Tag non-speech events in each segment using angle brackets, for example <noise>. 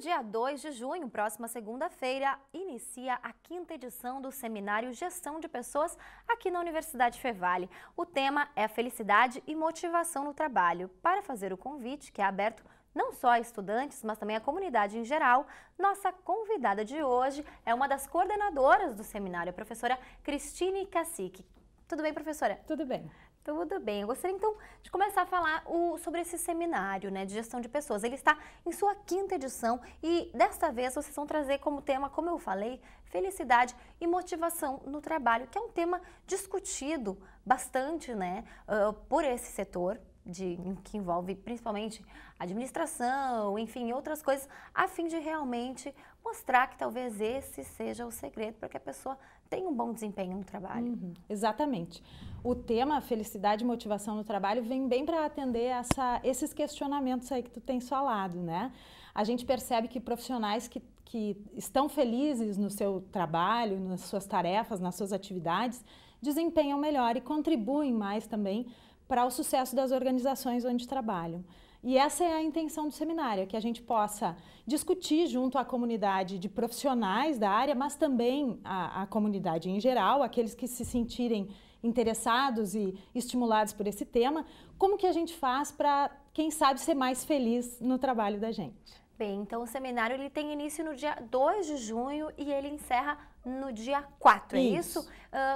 No dia 2 de junho, próxima segunda-feira, inicia a quinta edição do seminário Gestão de Pessoas aqui na Universidade Fevale. O tema é felicidade e motivação no trabalho. Para fazer o convite, que é aberto não só a estudantes, mas também a comunidade em geral, nossa convidada de hoje é uma das coordenadoras do seminário, a professora Cristine Cacique. Tudo bem, professora? Tudo bem. Tudo bem. Eu gostaria então de começar a falar o, sobre esse seminário né, de gestão de pessoas. Ele está em sua quinta edição e desta vez vocês vão trazer como tema, como eu falei, felicidade e motivação no trabalho, que é um tema discutido bastante né, uh, por esse setor. De, que envolve principalmente administração, enfim, outras coisas, a fim de realmente mostrar que talvez esse seja o segredo para que a pessoa tem um bom desempenho no trabalho. Uhum, exatamente. O tema felicidade e motivação no trabalho vem bem para atender essa, esses questionamentos aí que tu tens falado, né? A gente percebe que profissionais que, que estão felizes no seu trabalho, nas suas tarefas, nas suas atividades, desempenham melhor e contribuem mais também para o sucesso das organizações onde trabalham. E essa é a intenção do seminário, que a gente possa discutir junto à comunidade de profissionais da área, mas também a, a comunidade em geral, aqueles que se sentirem interessados e estimulados por esse tema, como que a gente faz para, quem sabe, ser mais feliz no trabalho da gente. Bem, então o seminário ele tem início no dia 2 de junho e ele encerra no dia 4, isso. é isso?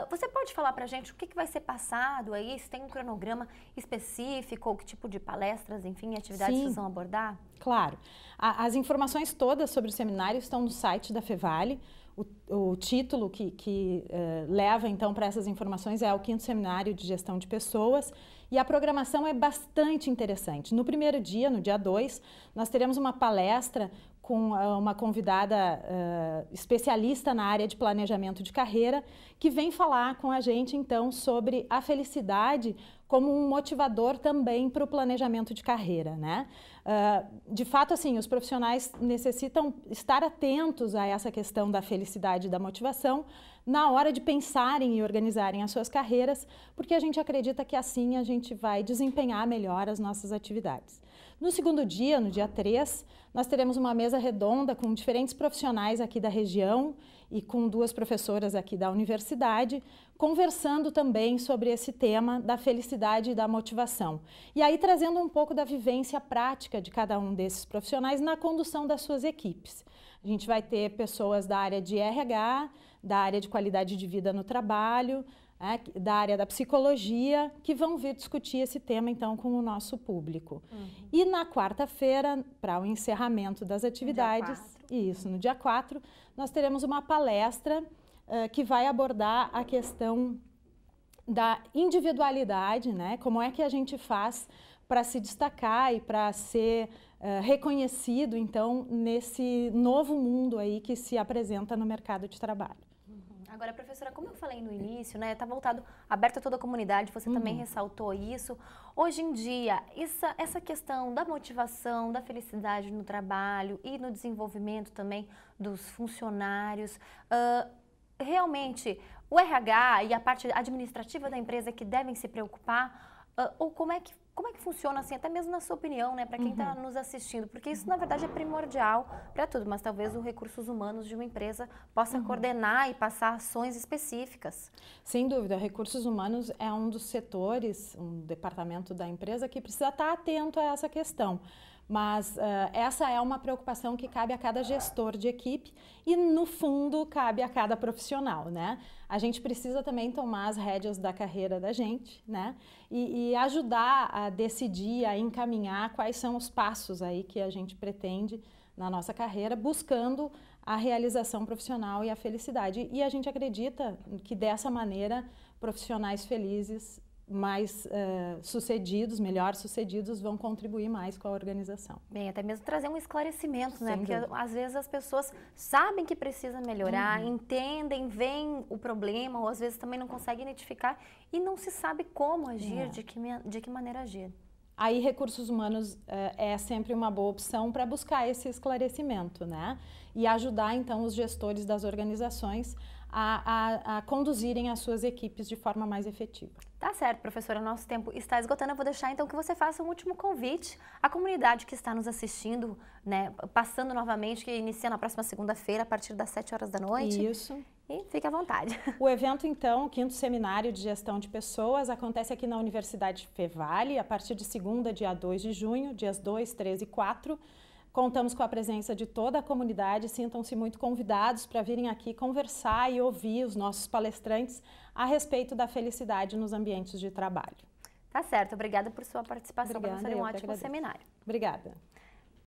Uh, você pode falar para a gente o que, que vai ser passado aí, se tem um cronograma específico, ou que tipo de palestras, enfim, atividades Sim. vocês vão abordar? Claro. A, as informações todas sobre o seminário estão no site da Fevale, o, o título que, que uh, leva então para essas informações é o quinto seminário de gestão de pessoas e a programação é bastante interessante. No primeiro dia, no dia 2, nós teremos uma palestra com ah, uma convidada uh, especialista na área de planejamento de carreira, que vem falar com a gente então sobre a felicidade como um motivador também para o planejamento de carreira, né? Uh, de fato, assim, os profissionais necessitam estar atentos a essa questão da felicidade e da motivação na hora de pensarem e organizarem as suas carreiras, porque a gente acredita que assim a gente vai desempenhar melhor as nossas atividades. No segundo dia, no dia 3, nós teremos uma mesa redonda com diferentes profissionais aqui da região e com duas professoras aqui da universidade, conversando também sobre esse tema da felicidade e da motivação. E aí trazendo um pouco da vivência prática de cada um desses profissionais na condução das suas equipes. A gente vai ter pessoas da área de RH, da área de qualidade de vida no trabalho, né, da área da psicologia, que vão vir discutir esse tema então com o nosso público. Uhum. E na quarta-feira, para o encerramento das atividades, isso, no dia 4, nós teremos uma palestra uh, que vai abordar a questão da individualidade, né? Como é que a gente faz para se destacar e para ser uh, reconhecido, então, nesse novo mundo aí que se apresenta no mercado de trabalho. Agora, professora, como eu falei no início, né, está voltado, aberto a toda a comunidade, você uhum. também ressaltou isso. Hoje em dia, essa, essa questão da motivação, da felicidade no trabalho e no desenvolvimento também dos funcionários, uh, realmente o RH e a parte administrativa da empresa que devem se preocupar, uh, ou como é que como é que funciona assim, até mesmo na sua opinião, né, para quem está uhum. nos assistindo? Porque isso, na verdade, é primordial para tudo, mas talvez os recursos humanos de uma empresa possa uhum. coordenar e passar ações específicas. Sem dúvida, recursos humanos é um dos setores, um departamento da empresa que precisa estar tá atento a essa questão. Mas uh, essa é uma preocupação que cabe a cada gestor de equipe e, no fundo, cabe a cada profissional, né? A gente precisa também tomar as rédeas da carreira da gente, né? E, e ajudar a decidir, a encaminhar quais são os passos aí que a gente pretende na nossa carreira, buscando a realização profissional e a felicidade. E a gente acredita que dessa maneira profissionais felizes mais uh, sucedidos, melhor sucedidos, vão contribuir mais com a organização. Bem, até mesmo trazer um esclarecimento, né? Sem né? Dúvida. Porque às vezes as pessoas sabem que precisa melhorar, uhum. entendem, veem o problema, ou às vezes também não conseguem identificar e não se sabe como agir, é. de, que, de que maneira agir aí recursos humanos uh, é sempre uma boa opção para buscar esse esclarecimento, né? E ajudar então os gestores das organizações a, a, a, conduzirem as suas equipes de forma mais efetiva. Tá certo, professora, nosso tempo está esgotando. Eu vou deixar então que você faça um último convite à comunidade que está nos assistindo, né? Passando novamente, que inicia na próxima segunda-feira, a partir das 7 horas da noite. Isso. E fique à vontade. <laughs> O evento, então, o quinto seminário de gestão de pessoas, acontece aqui na Universidade Fevale, a partir de segunda, dia 2 de junho, dias 2, 3 e 4. Contamos com a presença de toda a comunidade. Sintam-se muito convidados para virem aqui conversar e ouvir os nossos palestrantes a respeito da felicidade nos ambientes de trabalho. Tá certo. Obrigada por sua participação, Obrigada, Um ótimo seminário. Obrigada.